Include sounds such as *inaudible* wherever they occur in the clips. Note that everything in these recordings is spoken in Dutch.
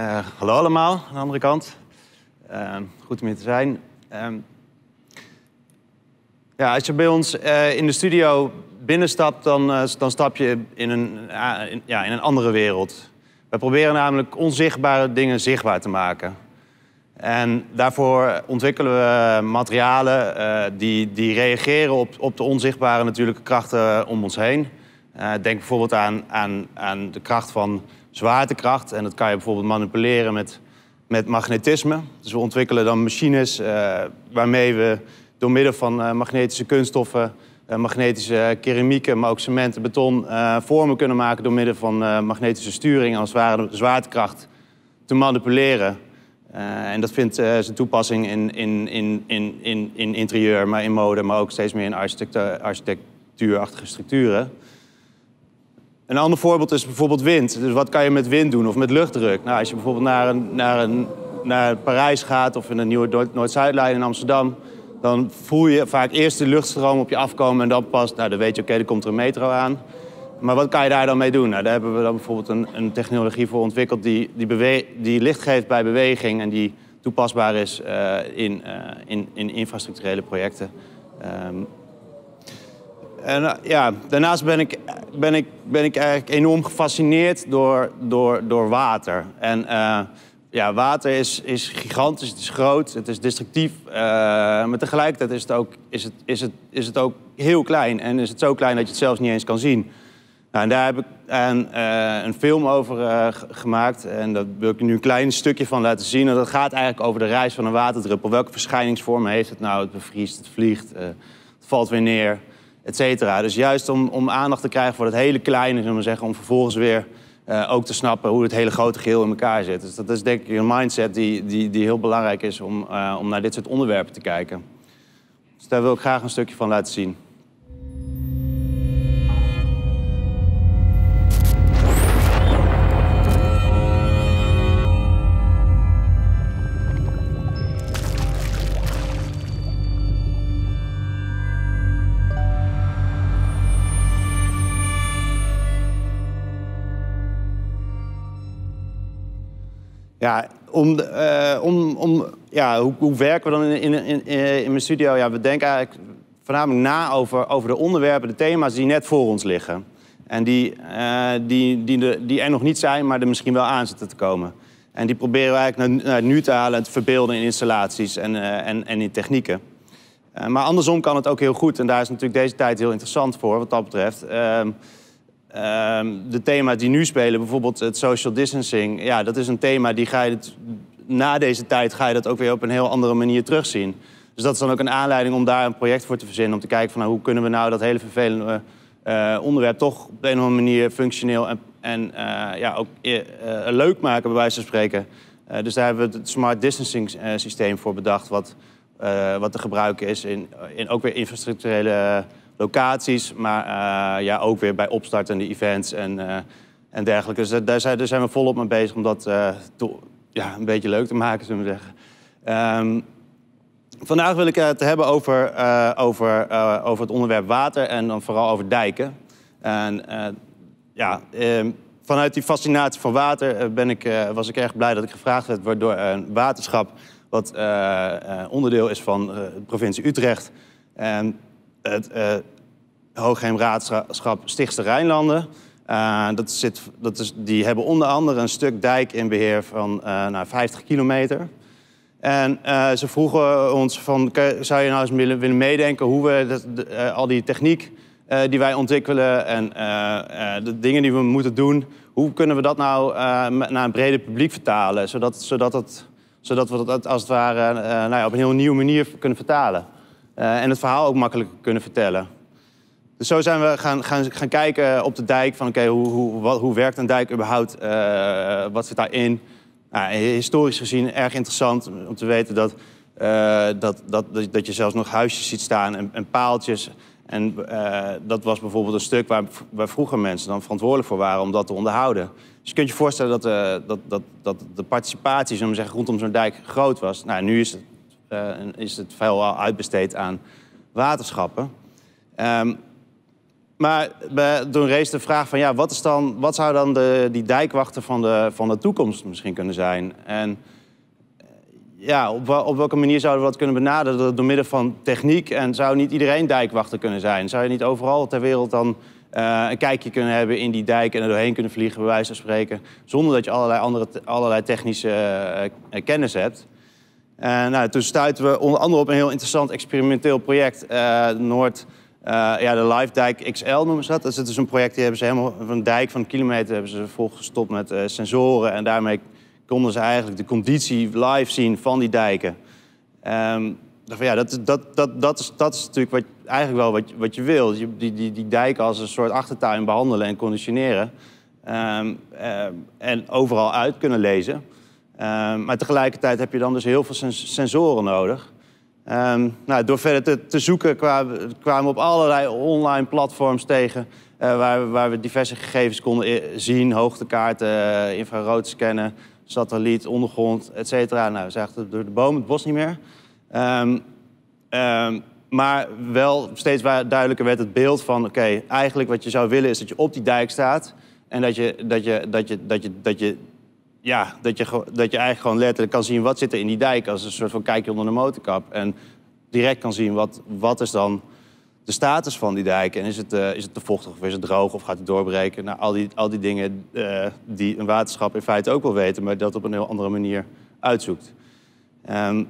Eh, hallo allemaal aan de andere kant. Ehm, goed om hier te zijn. Ehm, ja, als je bij ons eh, in de studio binnenstapt, dan, eh, dan stap je in een, ja, in een andere wereld. We proberen namelijk onzichtbare dingen zichtbaar te maken. En daarvoor ontwikkelen we materialen die, die reageren op, op de onzichtbare natuurlijke krachten om ons heen. denk bijvoorbeeld aan, aan, aan de kracht van zwaartekracht. En dat kan je bijvoorbeeld manipuleren met, met magnetisme. Dus we ontwikkelen dan machines eh, waarmee we door middel van eh, magnetische kunststoffen, eh, magnetische keramieken, maar ook cement en beton vormen kunnen maken door middel van magnetische sturing als ware zwaartekracht te manipuleren. en dat vindt zijn toepassing in, in, in, in, in, in interieur, maar in mode, maar ook steeds meer in architectuurachtige structuren. Een ander voorbeeld is bijvoorbeeld wind. Dus wat kan je met wind doen of met luchtdruk? Nou, als je bijvoorbeeld naar, een, naar, een, naar Parijs gaat of in een nieuwe Noord-Zuidlijn in Amsterdam... dan voel je vaak eerst de luchtstroom op je afkomen en dan pas... nou, dan weet je, oké, er komt er een metro aan. Maar wat kan je daar dan mee doen? Nou, daar hebben we dan bijvoorbeeld een, een technologie voor ontwikkeld... Die, die, die licht geeft bij beweging en die toepasbaar is eh, in, eh, in, in infrastructurele projecten... Ehm, en eh, ja, daarnaast ben ik, ben, ik, ben ik eigenlijk enorm gefascineerd door, door, door water. En eh, ja, water is, is gigantisch, het is groot, het is destructief. Eh, maar tegelijkertijd is het, ook, is, het, is, het, is het ook heel klein. En is het zo klein dat je het zelfs niet eens kan zien. Nou, en daar heb ik een, een film over gemaakt. En daar wil ik nu een klein stukje van laten zien. En dat gaat eigenlijk over de reis van een waterdruppel. Welke verschijningsvormen heeft het nou? Het bevriest, het vliegt, het valt weer neer. Dus juist om, om aandacht te krijgen voor dat hele kleine, zullen we zeggen, om vervolgens weer eh, ook te snappen hoe het hele grote geheel in elkaar zit. Dus dat is denk ik een mindset die, die, die heel belangrijk is om, eh, om naar dit soort onderwerpen te kijken. Dus daar wil ik graag een stukje van laten zien. Ja, om, eh, om, om, ja hoe, hoe werken we dan in, in, in, eh, in mijn studio? Ja, we denken eigenlijk voornamelijk na over, over de onderwerpen, de thema's die net voor ons liggen. En die, eh, die, die, de, die er nog niet zijn, maar er misschien wel aan zitten te komen. En die proberen we eigenlijk naar, nu te halen te verbeelden in installaties en, en, en in technieken. maar andersom kan het ook heel goed. En daar is natuurlijk deze tijd heel interessant voor, wat dat betreft. Ehm, Ehm, de thema's die nu spelen, bijvoorbeeld het social distancing, ja, dat is een thema die ga je na deze tijd ga je dat ook weer op een heel andere manier terugzien. Dus dat is dan ook een aanleiding om daar een project voor te verzinnen. Om te kijken van nou, hoe kunnen we nou dat hele vervelende eh, onderwerp toch op een of andere manier functioneel en, en eh, ja, ook eh, leuk maken, bij wijze van spreken. dus daar hebben we het smart distancing systeem voor bedacht, wat, wat te gebruiken is in, in ook weer infrastructurele locaties, maar eh, ja, ook weer bij opstartende events en, eh, en dergelijke. Dus daar zijn, we volop mee bezig om dat eh, ja, een beetje leuk te maken, zullen we zeggen. Ehm, vandaag wil ik het hebben over, over, over het onderwerp water en dan vooral over dijken. En ja, ehm, vanuit die fascinatie voor water ben ik, was ik erg blij dat ik gevraagd werd... waardoor een waterschap, wat onderdeel is van de provincie Utrecht... En het, Hoogheemraadschap Stichtse Rijnlanden. Eh, dat zit, dat is, die hebben onder andere een stuk dijk in beheer van uh, nou, 50 kilometer. En eh, ze vroegen ons van, zou je nou eens willen, willen meedenken hoe we dat, al die techniek die wij ontwikkelen en de dingen die we moeten doen, hoe kunnen we dat nou naar een breder publiek vertalen, zodat, zodat, het, zodat we dat als het ware nou ja, op een heel nieuwe manier kunnen vertalen en het verhaal ook makkelijker kunnen vertellen. Dus zo zijn we gaan, gaan, gaan kijken op de dijk van oké, hoe, hoe, hoe werkt een dijk überhaupt? Uh, wat zit daarin? Nou, historisch gezien erg interessant om te weten eh, dat, dat, dat, dat je zelfs nog huisjes ziet staan en, en paaltjes. En eh, dat was bijvoorbeeld een stuk waar, waar vroeger mensen dan verantwoordelijk voor waren om dat te onderhouden. Dus je kunt je voorstellen dat, uh, dat, dat, dat de participatie zo zeggen, rondom zo'n dijk groot was. Nou, nu is het, uh, is het veelal uitbesteed aan waterschappen. Ehm, maar toen rees de vraag van ja, wat, is dan, wat zou dan de, die dijkwachten van de, van de toekomst misschien kunnen zijn? En eh, ja, op, op welke manier zouden we dat kunnen benaderen door middel van techniek? En zou niet iedereen dijkwachter kunnen zijn? Zou je niet overal ter wereld dan eh, een kijkje kunnen hebben in die dijk en er doorheen kunnen vliegen, bij wijze van spreken, zonder dat je allerlei, andere, allerlei technische eh, kennis hebt? Uh, nou, toen stuiten we onder andere op een heel interessant experimenteel project, Noord. Eh, ja, de Live Dijk XL noemen ze dat. Dat het is dus een project die hebben ze helemaal van een dijk van een kilometer hebben ze volgestopt met eh, sensoren. En daarmee konden ze eigenlijk de conditie live zien van die dijken. Um, ja, dat, dat, dat, dat, is, dat is natuurlijk wat, eigenlijk wel wat, wat je wil. die, die, die dijken als een soort achtertuin behandelen en conditioneren. Ehm, eh, en overal uit kunnen lezen. Ehm, maar tegelijkertijd heb je dan dus heel veel sensoren nodig. Ehm, nou, door verder te, te zoeken kwamen we op allerlei online platforms tegen. Eh, waar, waar, we diverse gegevens konden eh, zien: hoogtekaarten, uh, infrarood scannen, satelliet, ondergrond, et cetera. Nou, we zagen door de boom, het bos niet meer. Ehm, ehm, maar wel steeds duidelijker werd het beeld van: oké, eigenlijk wat je zou willen is dat je op die dijk staat. En dat je, dat je, dat je, dat je, dat je ja, dat, je, dat je eigenlijk gewoon letterlijk kan zien wat zit er in die dijk als een soort van kijkje onder de motorkap. En direct kan zien wat, wat is dan de status van die dijk. En is het, eh, is het te vochtig of is het droog of gaat het doorbreken? Nou, al die, al die dingen eh, die een waterschap in feite ook wel weten, maar dat op een heel andere manier uitzoekt. Ehm,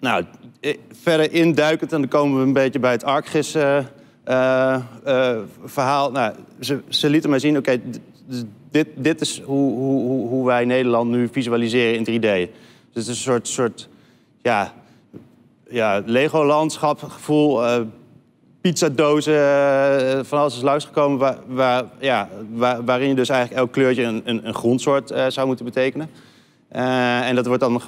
nou, eh, verder induikend, en dan komen we een beetje bij het ArcGIS-verhaal. nou, ze, ze lieten mij zien, oké, dit, dit is hoe, hoe, hoe wij Nederland nu visualiseren in 3D. Dus het is een soort, soort ja, ja, Lego-landschap gevoel. Uh, eh, pizzadozen, eh, van alles is langsgekomen, Waar, waar, ja, waarin je dus eigenlijk elk kleurtje een, een, een grondsoort eh, zou moeten betekenen. en dat wordt dan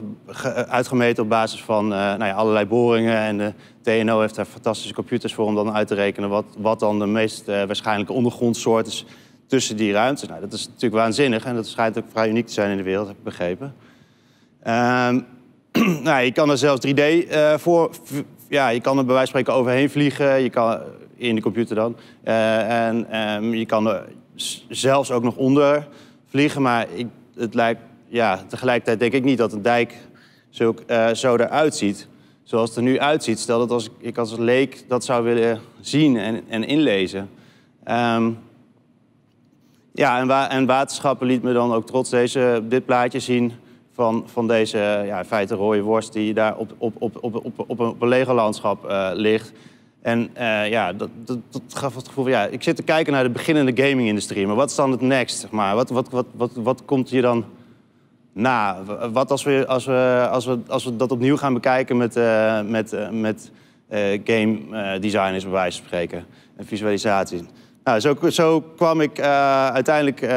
uitgemeten op basis van nou ja, allerlei boringen. En de TNO heeft daar fantastische computers voor om dan uit te rekenen wat, wat dan de meest waarschijnlijke ondergrondsoort is tussen die ruimtes. Nou, dat is natuurlijk waanzinnig en dat schijnt ook vrij uniek te zijn in de wereld, heb ik begrepen. Ehm *clears throat* nou, je kan er zelfs 3D eh, voor. Ja, je kan er bij wijze van spreken overheen vliegen. Je kan, in de computer dan. Eh, en ehm, je kan er zelfs ook nog onder vliegen. Maar ik, het lijkt, ja, tegelijkertijd denk ik niet dat een dijk zo, uh, eh, zo eruit ziet. Zoals het er nu uitziet. Stel dat als ik als leek dat zou willen zien en, en inlezen. Um, ja, en, en waterschappen liet me dan ook trots deze, dit plaatje zien van, van deze ja, in feite rode worst die daar op, op, op, op, op, op, een, op landschap eh, ligt. En eh, ja, dat, dat, dat, gaf het gevoel van, ja, ik zit te kijken naar de beginnende gaming-industrie. Maar wat is dan het next, zeg maar? Wat, wat, wat, wat, wat komt hier dan na? Wat als we, als we, als we, als we dat opnieuw gaan bekijken met, uh, met, met game designers, bij wijze van spreken, en visualisatie? Nou, zo, zo, kwam ik eh, uiteindelijk... Uh,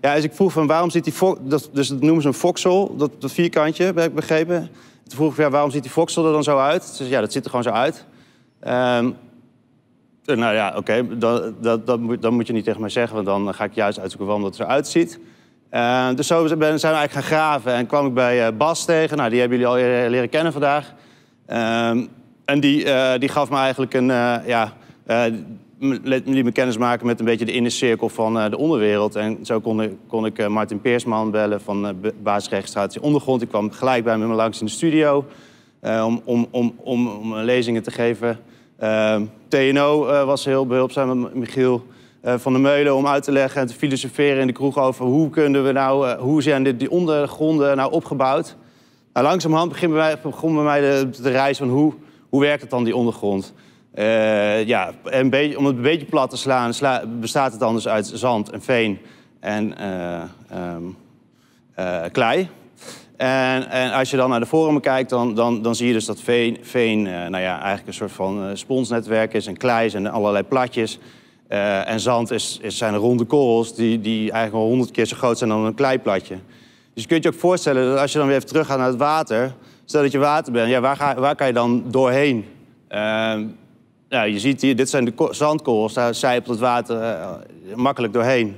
ja, dus ik vroeg van waarom zit die... Dat, dus dat noemen ze een voxel, dat, dat vierkantje, heb ik begrepen. Toen vroeg ik, waarom ziet die voxel er dan zo uit? Ze zei, ja, dat ziet er gewoon zo uit. Ehm, eh, nou ja, oké, dat, dat, dat, moet, moet je niet tegen mij zeggen... want dan ga ik juist uitzoeken waarom dat er zo uitziet. Ehm, dus zo zijn we eigenlijk gaan graven en kwam ik bij Bas tegen. Nou, die hebben jullie al leren kennen vandaag. Ehm, en die, die gaf me eigenlijk een... ja, liet me kennis maken met een beetje de innercirkel van eh, de onderwereld. En zo kon ik, kon ik eh, Martin Peersman bellen van uh, basisregistratie ondergrond. Ik kwam gelijk bij me langs in de studio om, om, om, om, om lezingen te geven. Ehm, TNO was heel behulpzaam met Michiel van der Meulen om uit te leggen en te filosoferen in de kroeg over hoe kunnen we nou, hoe zijn die ondergronden nou opgebouwd. Nou, langzamerhand begon bij mij, begon bij mij de, de reis van hoe, hoe werkt het dan, die ondergrond? Eh, ja, een om het een beetje plat te slaan, bestaat het anders uit zand en veen en eh, ehm, eh, klei. En, en, als je dan naar de vormen kijkt, dan, dan, dan zie je dus dat veen, veen nou ja, eigenlijk een soort van sponsnetwerk is. En klei zijn allerlei platjes. en zand is, is, zijn ronde korrels die, die eigenlijk wel honderd keer zo groot zijn dan een kleiplatje. Dus je kunt je ook voorstellen dat als je dan weer even terug gaat naar het water... stel dat je water bent, ja, waar, ga, waar kan je dan doorheen? Ehm, nou, je ziet hier, dit zijn de zandkorrels. Daar zijpelt het water eh, makkelijk doorheen.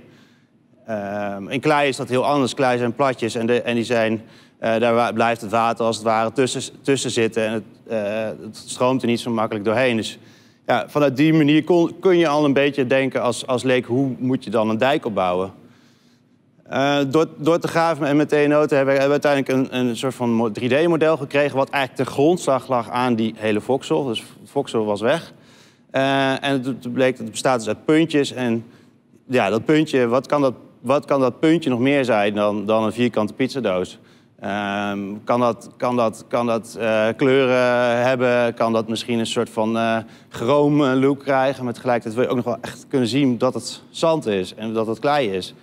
Ehm, in klei is dat heel anders. Klei zijn platjes en, de, en die zijn, eh, daar blijft het water als het ware tussen, tussen zitten. En het, eh, het, stroomt er niet zo makkelijk doorheen. Dus ja, vanuit die manier kun je al een beetje denken als, als leek... hoe moet je dan een dijk opbouwen? door, door te graven en met tno te hebben we uiteindelijk een, een soort van 3D-model gekregen... wat eigenlijk de grondslag lag aan die hele voksel. Dus voksel was weg. Eh, en het bleek dat het bestaat dus uit puntjes. En ja, dat puntje, wat kan dat, wat kan dat puntje nog meer zijn dan, dan een vierkante pizzadoos? Uh, kan dat, kan dat, kan dat eh, kleuren hebben? Kan dat misschien een soort van uh, look krijgen? Maar tegelijkertijd wil je ook nog wel echt kunnen zien dat het zand is en dat het klei is.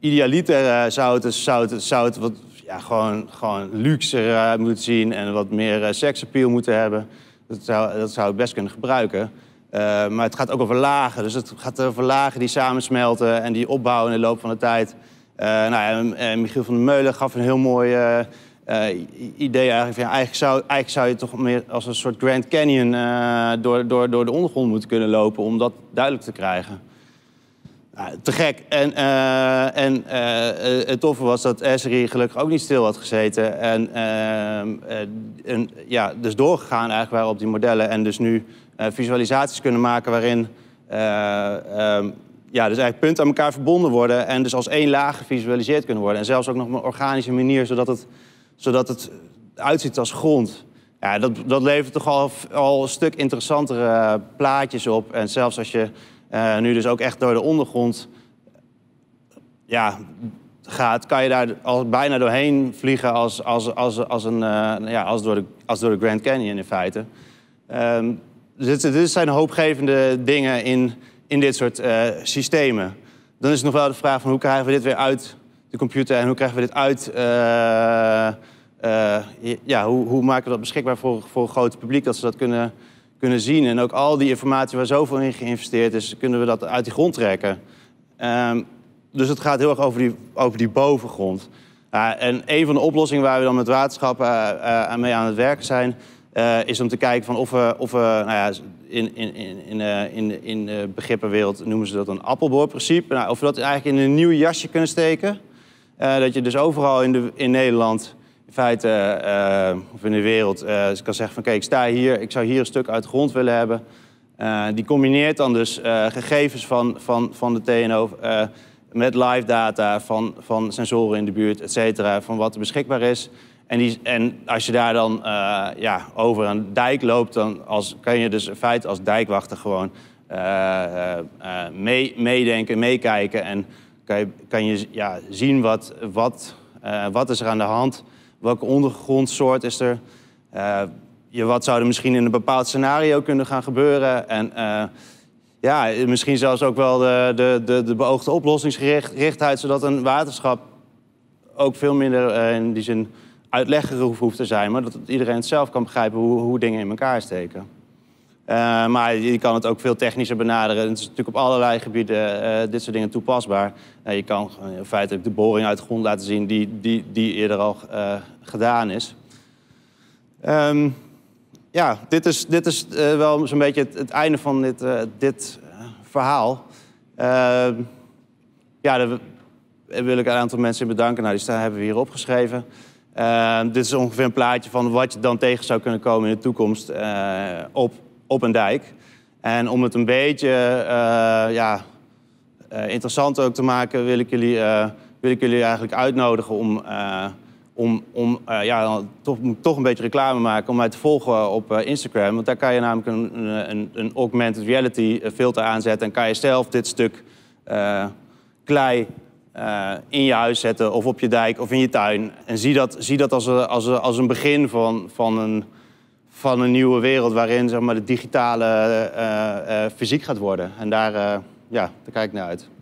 idealiter zou het, zou het, zou het wat ja, gewoon, gewoon luxer moeten zien en wat meer seksappeal moeten hebben. Dat zou, dat zou ik best kunnen gebruiken. Eh, maar het gaat ook over lagen. Dus het gaat over lagen die samensmelten en die opbouwen in de loop van de tijd. Eh, nou ja, Michiel van der Meulen gaf een heel mooi eh, idee eigenlijk. eigenlijk, zou, eigenlijk zou je toch meer als een soort Grand Canyon door, door, door de ondergrond moeten kunnen lopen om dat duidelijk te krijgen. Ah, te gek. En, eh, en eh, het toffe was dat Esri gelukkig ook niet stil had gezeten. En, eh, ja, dus doorgegaan eigenlijk waren op die modellen. En dus nu visualisaties kunnen maken waarin ehm, ja, dus eigenlijk punten aan elkaar verbonden worden. En dus als één laag gevisualiseerd kunnen worden. En zelfs ook nog op een organische manier, zodat het, zodat het uitziet als grond. Ja, dat, dat levert toch al, al een stuk interessantere plaatjes op. En zelfs als je eh, nu dus ook echt door de ondergrond ja, gaat, kan je daar al bijna doorheen vliegen als, als, als, als, een, eh, ja, als, door de, als door de Grand Canyon in feite. Um, dit, dit, zijn hoopgevende dingen in, in dit soort eh, systemen. Dan is nog wel de vraag van hoe krijgen we dit weer uit de computer en hoe krijgen we dit uit... ja, hoe, hoe maken we dat beschikbaar voor, voor het grote publiek, dat ze dat kunnen kunnen zien. En ook al die informatie waar zoveel in geïnvesteerd is, kunnen we dat uit die grond trekken. Ehm, dus het gaat heel erg over die, over die bovengrond. en een van de oplossingen waar we dan met waterschappen eh, eh, uh, mee aan het werken zijn, eh, is om te kijken van of we, of we nou ja, in, in, in, in, in de begrippenwereld noemen ze dat een appelboorprincipe. Nou, of we dat eigenlijk in een nieuw jasje kunnen steken. dat je dus overal in, de, in Nederland in feite, eh, of in de wereld, uh, kan zeggen van kijk, ik sta hier, ik zou hier een stuk uit grond willen hebben. Eh, die combineert dan dus gegevens van, van, van de TNO met live data van, van sensoren in de buurt, et cetera, van wat er beschikbaar is. En, die, en als je daar dan ja, over een dijk loopt, dan als, kan je dus in feite als dijkwachter gewoon mee, meedenken, meekijken. En kan je, kan je ja, zien wat, wat, wat is er aan de hand is welke ondergrondsoort is er? Eh, je, wat zou er misschien in een bepaald scenario kunnen gaan gebeuren? En eh, ja, misschien zelfs ook wel de, de, de, de beoogde oplossingsgerichtheid, zodat een waterschap ook veel minder eh, in die zin uitleggerig hoeft te zijn, maar dat iedereen het zelf kan begrijpen hoe, hoe dingen in elkaar steken. Eh, maar je kan het ook veel technischer benaderen. Het is natuurlijk op allerlei gebieden eh, dit soort dingen toepasbaar. Eh, je kan in feite de boring uit de grond laten zien die, die, die eerder al gedaan is. Ehm, ja, dit is, dit is wel zo'n beetje het, het, einde van dit, dit verhaal. Ehm, ja, daar wil ik een aantal mensen bedanken. Nou, die staan, hebben we hier opgeschreven. Ehm, dit is ongeveer een plaatje van wat je dan tegen zou kunnen komen in de toekomst op op een dijk. En om het een beetje eh, ja, eh, interessant ook te maken, wil ik jullie, eh, wil ik jullie eigenlijk uitnodigen om om, om ja, toch, toch een beetje reclame maken om mij te volgen op Instagram. Want daar kan je namelijk een, een, een, augmented reality filter aanzetten. En kan je zelf dit stuk klei in je huis zetten, of op je dijk of in je tuin. En zie dat, zie dat als, als, als een begin van, van een van een nieuwe wereld waarin zeg maar, de digitale eh, eh, eh, fysiek gaat worden. En daar, ja, daar kijk ik naar uit.